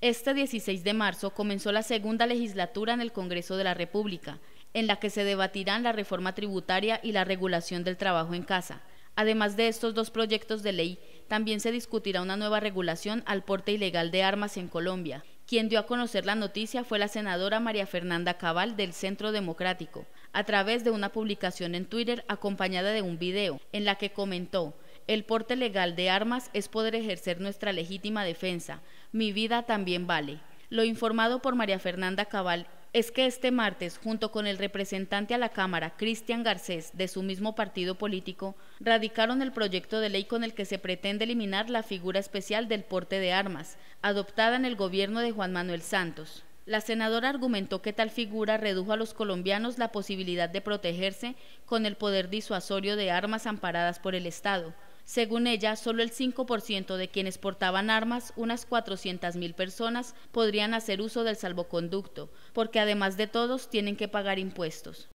Este 16 de marzo comenzó la segunda legislatura en el Congreso de la República, en la que se debatirán la reforma tributaria y la regulación del trabajo en casa. Además de estos dos proyectos de ley, también se discutirá una nueva regulación al porte ilegal de armas en Colombia. Quien dio a conocer la noticia fue la senadora María Fernanda Cabal del Centro Democrático, a través de una publicación en Twitter acompañada de un video en la que comentó el porte legal de armas es poder ejercer nuestra legítima defensa. Mi vida también vale. Lo informado por María Fernanda Cabal es que este martes, junto con el representante a la Cámara, Cristian Garcés, de su mismo partido político, radicaron el proyecto de ley con el que se pretende eliminar la figura especial del porte de armas, adoptada en el gobierno de Juan Manuel Santos. La senadora argumentó que tal figura redujo a los colombianos la posibilidad de protegerse con el poder disuasorio de armas amparadas por el Estado, según ella, solo el 5% de quienes portaban armas, unas 400.000 personas, podrían hacer uso del salvoconducto, porque además de todos tienen que pagar impuestos.